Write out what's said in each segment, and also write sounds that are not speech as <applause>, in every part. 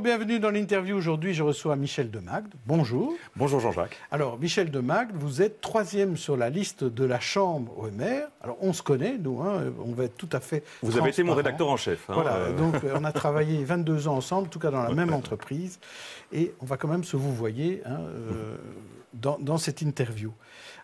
bienvenue dans l'interview. Aujourd'hui, je reçois Michel Demagde. Bonjour. Bonjour Jean-Jacques. Alors, Michel Demagde, vous êtes troisième sur la liste de la Chambre au Alors, on se connaît, nous, hein, on va être tout à fait. Vous avez été mon rédacteur en chef. Hein, voilà, euh. donc euh, on a <laughs> travaillé 22 ans ensemble, en tout cas dans la même entreprise. Et on va quand même se vous voyez hein, euh, mhm. dans cette interview.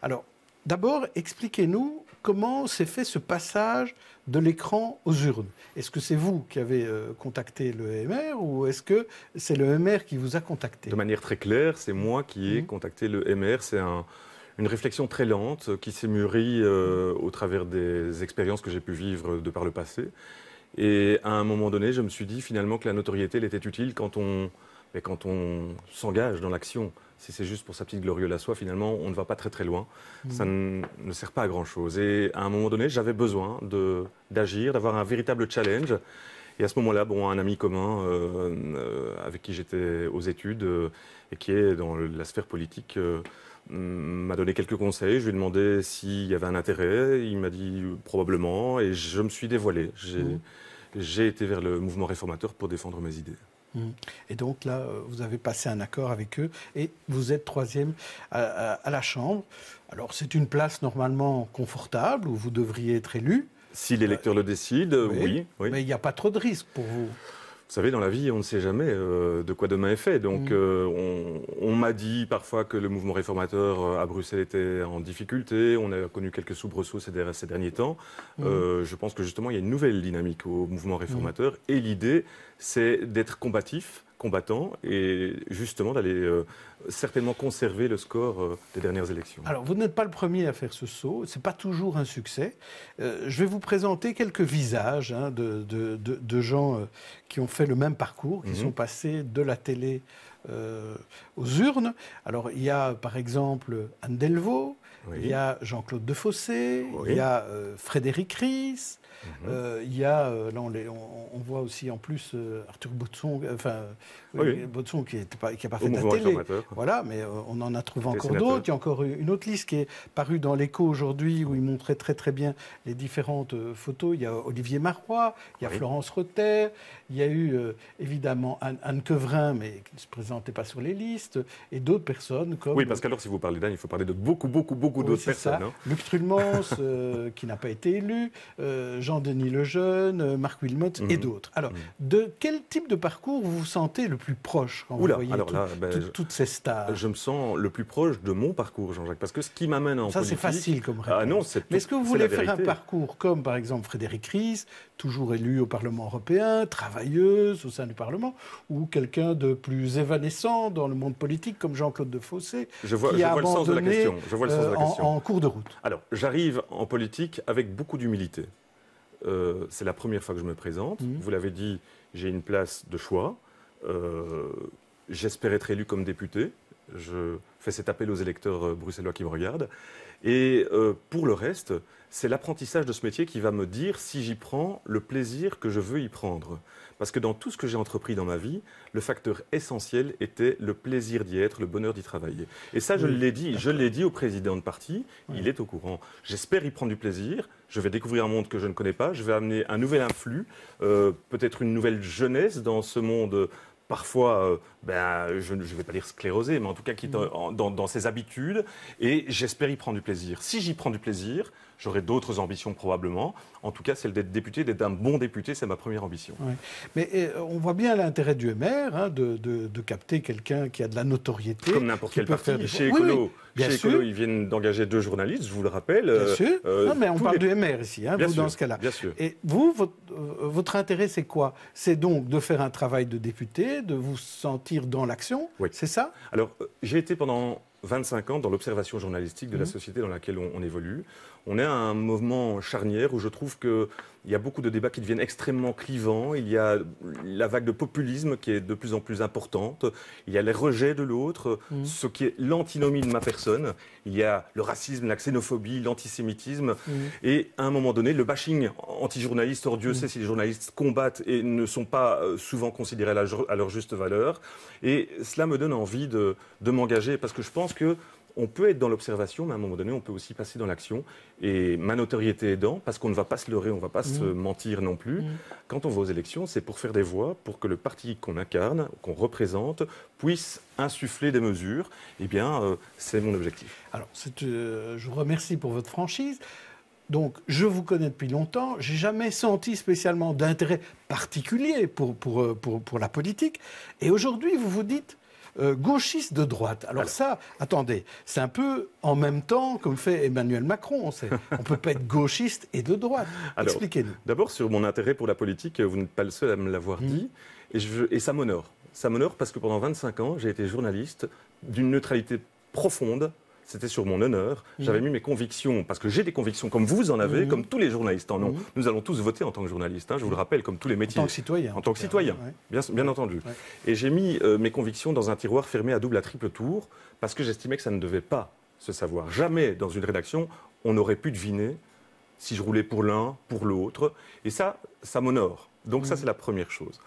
Alors, d'abord, expliquez-nous comment s'est fait ce passage de l'écran aux urnes Est-ce que c'est vous qui avez euh, contacté le MR ou est-ce que c'est le MR qui vous a contacté De manière très claire, c'est moi qui ai mmh. contacté le MR. C'est une réflexion très lente euh, qui s'est mûrie euh, au travers des expériences que j'ai pu vivre de par le passé. Et à un moment donné, je me suis dit finalement que la notoriété, elle était utile quand on mais quand on s'engage dans l'action, si c'est juste pour sa petite glorieuse la soie, finalement, on ne va pas très très loin. Mm. Ça ne, sert pas à grand chose. Et à un moment donné, j'avais besoin d'agir, d'avoir un véritable challenge. Et à ce moment-là, bon, un ami commun euh, euh, avec qui j'étais aux études euh, et qui est dans la sphère politique m'a donné quelques conseils. Je lui ai demandé s'il y avait un intérêt. Il m'a dit probablement. Et je me suis dévoilé. Mm. J'ai été vers le mouvement réformateur pour défendre mes idées. Mm. Et donc là, euh, vous avez passé un accord avec eux et vous êtes troisième à, la Chambre. Alors c'est une place normalement confortable où vous devriez être élu. Si l'électeur euh, le décide, oui. oui. Mais il n'y a pas trop de risques pour vous. Vous savez, dans la vie, on ne sait jamais euh, de quoi demain est fait. Donc, mm. euh, on, m'a dit parfois que le mouvement réformateur euh, à Bruxelles était en difficulté. On a connu quelques soubresauts ces, derniers temps. Mm. je pense que justement, il y a une nouvelle dynamique au mouvement réformateur. Mm. Et l'idée, c'est d'être combatif, combattants et justement d'aller euh, certainement conserver le score euh, des dernières élections. Alors, vous n'êtes pas le premier à faire ce saut, ce n'est pas toujours un succès. Euh, je vais vous présenter quelques visages hein, de, de, de, gens qui ont fait le même parcours, qui mhm. sont passés de la télé aux urnes. Alors, il y a par exemple Anne Delvaux, il y a Jean-Claude Defossé, il y a Frédéric Ries, Mhm. Euh, il y a, euh, là on, voit aussi en plus euh, Arthur Botson, enfin ah Botson qui n'a pas, qui a pas fait la télé. Voilà, mais on en a trouvé encore d'autres. Il y a encore une autre liste qui est parue dans l'écho aujourd'hui où il montrait très très bien les différentes photos. Il y a Olivier Marois, il y a Florence Rotter, il y a eu évidemment Anne, Anne, mais qui ne se présentait pas sur les listes, et d'autres personnes comme. Oui, parce qu'alors si vous parlez d'Anne, il faut parler de beaucoup, beaucoup, beaucoup d'autres personnes. Hein. Luc Trulmans, <laughs> qui n'a pas été élu. Jean-Denis Lejeune, euh, Marc Wilmot et mhm. d'autres. Alors, mhm. de quel type de parcours vous vous sentez le plus proche quand vous voyez ben, toutes ces stars Je me sens le plus proche de mon parcours, Jean-Jacques, parce que ce qui m'amène en Ça, c'est facile comme ah, réponse. Ah Mais est-ce que vous voulez faire un parcours comme, par exemple, Frédéric Ries, toujours élu au Parlement européen, travailleuse au sein du Parlement, ou quelqu'un de plus évanescent dans le monde politique comme Jean-Claude Defossé, je le sens de la question. Je vois le sens de la euh, question. en cours de route. Alors, j'arrive en politique avec beaucoup d'humilité. Euh, c'est la première fois que je me présente. Mhm. Vous l'avez dit, j'ai une place de choix. Euh, J'espère être élu comme député je fais cet appel aux électeurs euh, bruxellois qui me regardent. Et euh, pour le reste, c'est l'apprentissage de ce métier qui va me dire si j'y prends le plaisir que je veux y prendre. Parce que dans tout ce que j'ai entrepris dans ma vie, le facteur essentiel était le plaisir d'y être, le bonheur d'y travailler. Et ça, je l'ai dit, je l'ai dit au président de parti, il est au courant. J'espère y prendre du plaisir, je vais découvrir un monde que je ne connais pas, je vais amener un nouvel influx, euh, peut-être une nouvelle jeunesse dans ce monde parfois, euh, ben, je ne vais pas dire sclérosé, mais en tout cas qui est mm. dans, dans ses habitudes. Et j'espère y prendre du plaisir. Si j'y prends du plaisir, J'aurais d'autres ambitions probablement. En tout cas, celle d'être député, d'être un bon député, c'est ma première ambition. Mais euh, on voit bien l'intérêt du MR hein, de, capter quelqu'un qui a de la notoriété. Comme n'importe quel parti. Chez Écolo, Bien ils viennent d'engager deux journalistes, je vous le rappelle. Bien euh, sûr. Euh, non, mais on parle du MR ici, hein, vous, dans ce cas-là. Bien sûr. Et vous, votre, intérêt, c'est quoi C'est donc de faire un travail de député, de vous sentir dans l'action. C'est ça Alors, j'ai été pendant 25 ans dans l'observation journalistique de la mmh. société dans laquelle on, évolue. On est à un moment charnière où je trouve qu'il y a beaucoup de débats qui deviennent extrêmement clivants. Il y a la vague de populisme qui est de plus en plus importante. Il y a les rejets de l'autre, mmh. ce qui est l'antinomie de ma personne. Il y a le racisme, la xénophobie, l'antisémitisme. Mmh. Et à un moment donné, le bashing anti-journaliste. Or, Dieu sait si les journalistes combattent et ne sont pas euh, souvent considérés à leur juste valeur. Et cela me donne envie de m'engager parce que je pense que on peut être dans l'observation, mais à un moment donné, on peut aussi passer dans l'action. Et ma notoriété est dans, parce qu'on ne va pas se leurrer, on ne va pas se mmh. mentir non plus, mmh. quand on va aux élections, c'est pour faire des voix, pour que le parti qu'on incarne, qu'on représente, puisse insuffler des mesures. Eh bien, euh, c'est mon objectif. Alors, euh, je vous remercie pour votre franchise. Donc, je vous connais depuis longtemps, j'ai jamais senti spécialement d'intérêt particulier pour, pour, euh, pour la politique. Et aujourd'hui, vous vous dites, euh, gauchiste de droite. Alors, ça, attendez, c'est un peu en même temps comme fait Emmanuel Macron. On ne peut pas être gauchiste et de droite. <laughs> Expliquez-nous. D'abord sur mon intérêt pour la politique, vous n'êtes pas le seul à me l'avoir hmm. dit, et, et ça m'honore. Ça m'honore parce que pendant 25 ans, j'ai été journaliste d'une neutralité profonde c'était sur mon honneur. Mm. J'avais mis mes convictions, parce que j'ai des convictions comme vous en avez, mm. comme tous les journalistes en ont. Mm. Nous allons tous voter en tant que journalistes, hein, je vous le rappelle, comme tous les métiers. En tant que citoyen. En, tant que citoyen, bien, entendu. Et j'ai mis euh, mes convictions dans un tiroir fermé à double à triple tour, parce que j'estimais que ça ne devait pas se savoir. Jamais dans une rédaction, on aurait pu deviner si je roulais pour l'un, pour l'autre. Et ça, ça m'honore. Donc ça, c'est la première chose.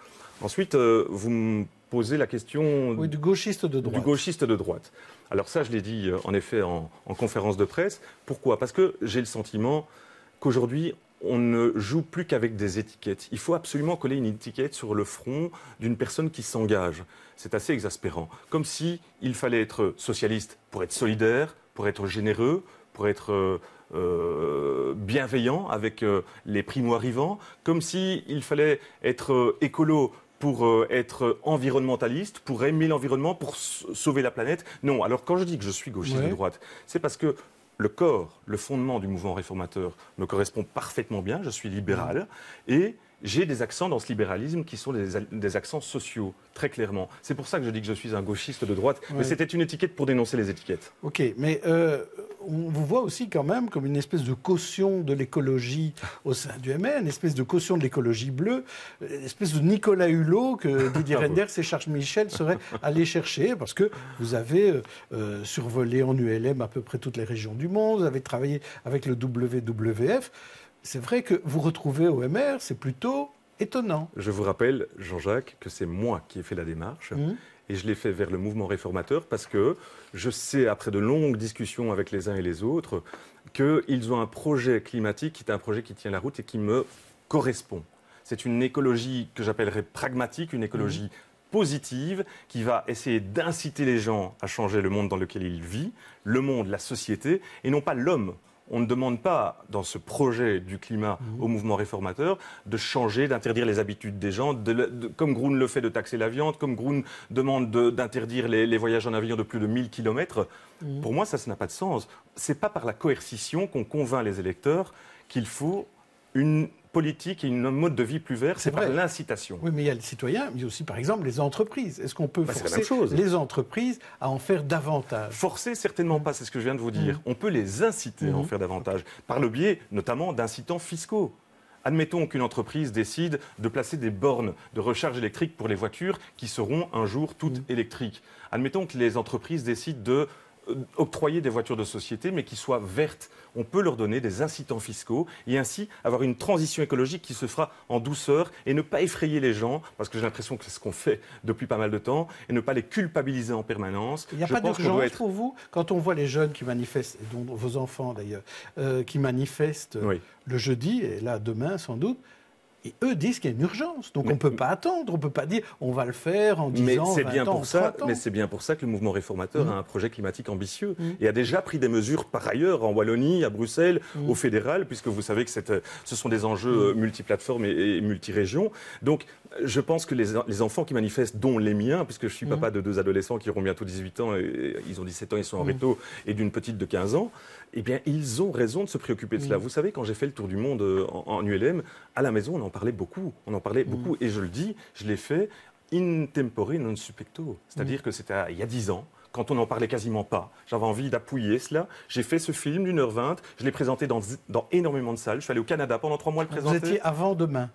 Ensuite, euh, vous me posez la question du gauchiste de droite. Du gauchiste de droite. Alors ça, je l'ai dit euh, en effet en, conférence de presse. Pourquoi Parce que j'ai le sentiment qu'aujourd'hui, on ne joue plus qu'avec des étiquettes. Il faut absolument coller une étiquette sur le front d'une personne qui s'engage. C'est assez exaspérant. Comme si il fallait être socialiste pour être solidaire, pour être généreux, pour être euh, bienveillant avec les primo-arrivants, comme s'il il fallait être écolo pour euh, être environnementaliste, pour aimer l'environnement, pour sauver la planète. Non, alors quand je dis que je suis gauchiste de droite, c'est parce que le corps, le fondement du mouvement réformateur me correspond parfaitement bien, je suis libéral, et j'ai des accents dans ce libéralisme qui sont des, accents sociaux, très clairement. C'est pour ça que je dis que je suis un gauchiste de droite, mais c'était une étiquette pour dénoncer les étiquettes. Ok, mais euh, on vous voit aussi quand même comme une espèce de caution de l'écologie au sein du MN, une espèce de caution de l'écologie bleue, une espèce de Nicolas Hulot que <laughs> Didier Renders et Charles Michel seraient allés chercher, parce que vous avez euh, euh, survolé en ULM à peu près toutes les régions du monde, vous avez travaillé avec le WWF. C'est vrai que vous retrouvez au MR, c'est plutôt étonnant. Je vous rappelle, Jean-Jacques, que c'est moi qui ai fait la démarche. Mmh. Et je l'ai fait vers le mouvement réformateur parce que je sais, après de longues discussions avec les uns et les autres, qu'ils ont un projet climatique qui est un projet qui tient la route et qui me correspond. C'est une écologie que j'appellerais pragmatique, une écologie positive qui va essayer d'inciter les gens à changer le monde dans lequel ils vivent, le monde, la société, et non pas l'homme on ne demande pas, dans ce projet du climat mhm. au mouvement réformateur, de changer, d'interdire les habitudes des gens, comme Grun le fait de taxer la viande, comme Groun demande d'interdire les, voyages en avion de plus de 1000 km. Mhm. Pour moi, ça, ça n'a pas de sens. C'est pas par la coercition qu'on convainc les électeurs qu'il faut une politique et une mode de vie plus vert, c'est par l'incitation. Oui, mais il y a les citoyens, mais aussi par exemple les entreprises. Est-ce qu'on peut bah, forcer les entreprises à en faire davantage Forcer, certainement pas, c'est ce que je viens de vous dire. Mm. On peut les inciter à en mm. faire davantage, par le biais notamment d'incitants fiscaux. Admettons qu'une entreprise décide de placer des bornes de recharge électrique pour les voitures qui seront un jour toutes mm. électriques. Admettons que les entreprises décident de euh, octroyer des voitures de société, mais qui soient vertes. On peut leur donner des incitants fiscaux et ainsi avoir une transition écologique qui se fera en douceur et ne pas effrayer les gens, parce que j'ai l'impression que c'est ce qu'on fait depuis pas mal de temps, et ne pas les culpabiliser en permanence. Il n'y a pas d'urgence pour vous Quand on voit les jeunes qui manifestent, dont vos enfants d'ailleurs, euh, qui manifestent euh, le jeudi, et là demain sans doute, et eux disent qu'il y a une urgence. Donc on ne peut pas attendre, on ne peut pas dire on va le faire en 10 mais ans, bien pour ça, Mais c'est bien pour ça que le mouvement réformateur mmh. a un projet climatique ambitieux mmh. et a déjà pris des mesures par ailleurs en Wallonie, à Bruxelles, mmh. au fédéral, puisque vous savez que ce sont des enjeux multiplateformes et, multi multirégions. Donc je pense que les, enfants qui manifestent, dont les miens, puisque je suis papa de deux adolescents qui auront bientôt 18 ans, et, ils ont 17 ans, ils sont en réto, et d'une petite de 15 ans, eh bien, ils ont raison de se préoccuper de cela. Vous savez, quand j'ai fait le tour du monde euh, en, ULM, à la maison, on en parlait beaucoup. On en parlait beaucoup. Mm. Et je le dis, je l'ai fait in tempore non suspecto. C'est-à-dire mm. que c'était ah, il y a dix ans quand on n'en parlait quasiment pas. J'avais envie d'appuyer cela. J'ai fait ce film d'une heure vingt. Je l'ai présenté dans, dans, énormément de salles. Je suis allé au Canada pendant trois mois le présenter. Vous étiez avant demain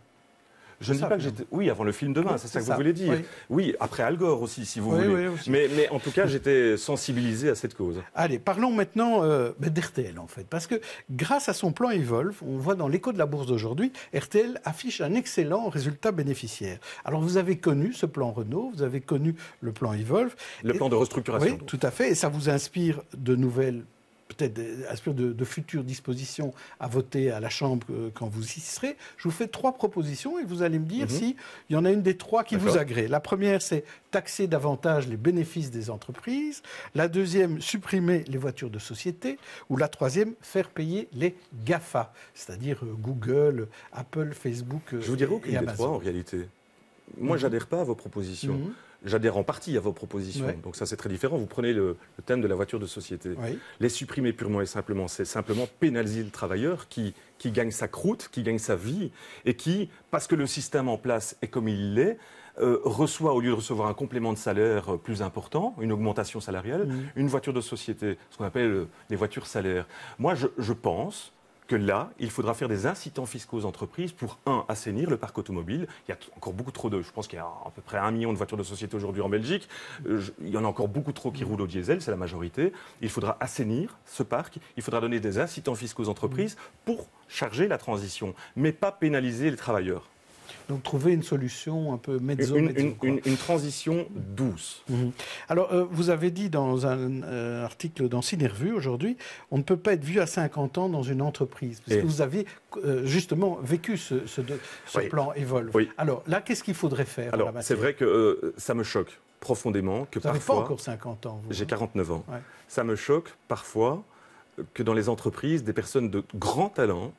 je ne dis pas que j'étais. Oui, avant le film demain, c'est ça que vous voulez dire. Oui, après Al Gore aussi, si vous voulez. mais, mais en tout cas, j'étais sensibilisé à cette cause. Allez, parlons maintenant euh, ben, d'RTL, en fait. Parce que grâce à son plan Evolve, on voit dans l'écho de la bourse d'aujourd'hui, RTL affiche un excellent résultat bénéficiaire. Alors, vous avez connu ce plan Renault, vous avez connu le plan Evolve. Le plan de restructuration. Oui, tout à fait. Et ça vous inspire de nouvelles peut-être aspire de, de, futures dispositions à voter à la Chambre euh, quand vous y serez, je vous fais trois propositions et vous allez me dire s'il mhm. si il y en a une des trois qui vous agrée. La première, c'est taxer davantage les bénéfices des entreprises. La deuxième, supprimer les voitures de société. Ou la troisième, faire payer les GAFA, c'est-à-dire euh, Google, Apple, Facebook. Je vous dirai euh, aucune des trois en réalité. Moi, je mhm. j'adhère pas à vos propositions. Mhm j'adhère en partie à vos propositions. Donc ça, c'est très différent. Vous prenez le, thème de la voiture de société. Les supprimer purement et simplement, c'est simplement pénaliser le travailleur qui, gagne sa croûte, qui gagne sa vie, et qui, parce que le système en place est comme il l'est, euh, reçoit, au lieu de recevoir un complément de salaire euh, plus important, une augmentation salariale, mm. une voiture de société, ce qu'on appelle euh, les voitures salaires. Moi, je, je pense que là, il faudra faire des incitants fiscaux aux entreprises pour, un, assainir le parc automobile. Il y a encore beaucoup trop de. Je pense qu'il y a à peu près un million de voitures de société aujourd'hui en Belgique. Euh, il y en a encore beaucoup trop qui roulent au diesel, c'est la majorité. Il faudra assainir ce parc. Il faudra donner des incitants fiscaux aux entreprises pour charger la transition, mais pas pénaliser les travailleurs. Donc trouver une solution un peu mezzo, une, une, transition douce. Mhm. Alors, euh, vous avez dit dans un euh, article dans Cinervue aujourd'hui, on ne peut pas être vu à 50 ans dans une entreprise. Parce que vous avez euh, justement vécu ce, plan Evolve. Alors là, qu'est-ce qu'il faudrait faire Alors, c'est vrai que ça me choque profondément que vous parfois. encore 50 ans. J'ai 49 hein. ans. Ça me choque parfois que dans les entreprises, des personnes de grand talent,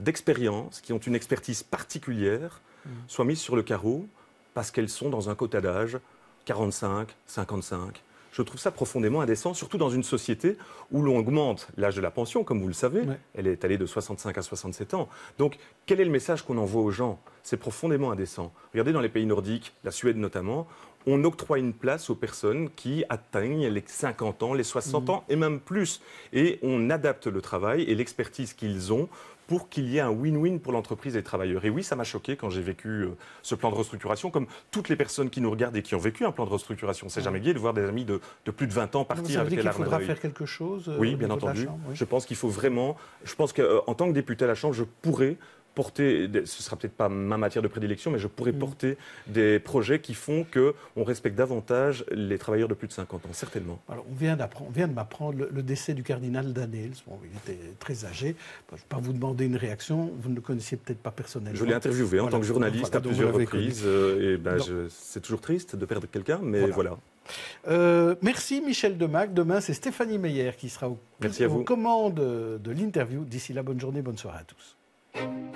d'expérience, qui ont une expertise particulière, Mmh. soient mises sur le carreau parce qu'elles sont dans un quota d'âge 45, 55. Je trouve ça profondément indécent, surtout dans une société où l'on augmente l'âge de la pension, comme vous le savez. Elle est allée de 65 à 67 ans. Donc, quel est le message qu'on envoie aux gens C'est profondément indécent. Regardez dans les pays nordiques, la Suède notamment, on octroie une place aux personnes qui atteignent les 50 ans, les 60 mmh. ans et même plus. Et on adapte le travail et l'expertise qu'ils ont pour qu'il y ait un win-win pour l'entreprise et les travailleurs. Et oui, ça m'a choqué quand j'ai vécu euh, ce plan de restructuration, comme toutes les personnes qui nous regardent et qui ont vécu un plan de restructuration. C'est jamais gai de voir des amis de, plus de 20 ans partir avec les larmes. Il faudra faire quelque chose. Oui, euh, bien entendu. Je pense qu'il faut vraiment. Je pense qu'en euh, tant que député à la Chambre, je pourrais porter, ce sera peut-être pas ma matière de prédilection, mais je pourrais mm. porter des projets qui font que on respecte davantage les travailleurs de plus de 50 ans, certainement. Alors, on vient, on vient de m'apprendre le, décès du cardinal Daniels. Bon, il était très âgé. je ne vais pas vous demander une réaction. Vous ne le connaissiez peut-être pas personnellement. Je l'ai interviewé en tant que journaliste à plusieurs reprises. Euh, et ben, c'est toujours triste de perdre quelqu'un, mais voilà. Euh, merci Michel Demac. Demain, c'est Stéphanie Meyer qui sera au, aux vous. commandes de l'interview. D'ici là, bonne journée, bonne soirée à tous.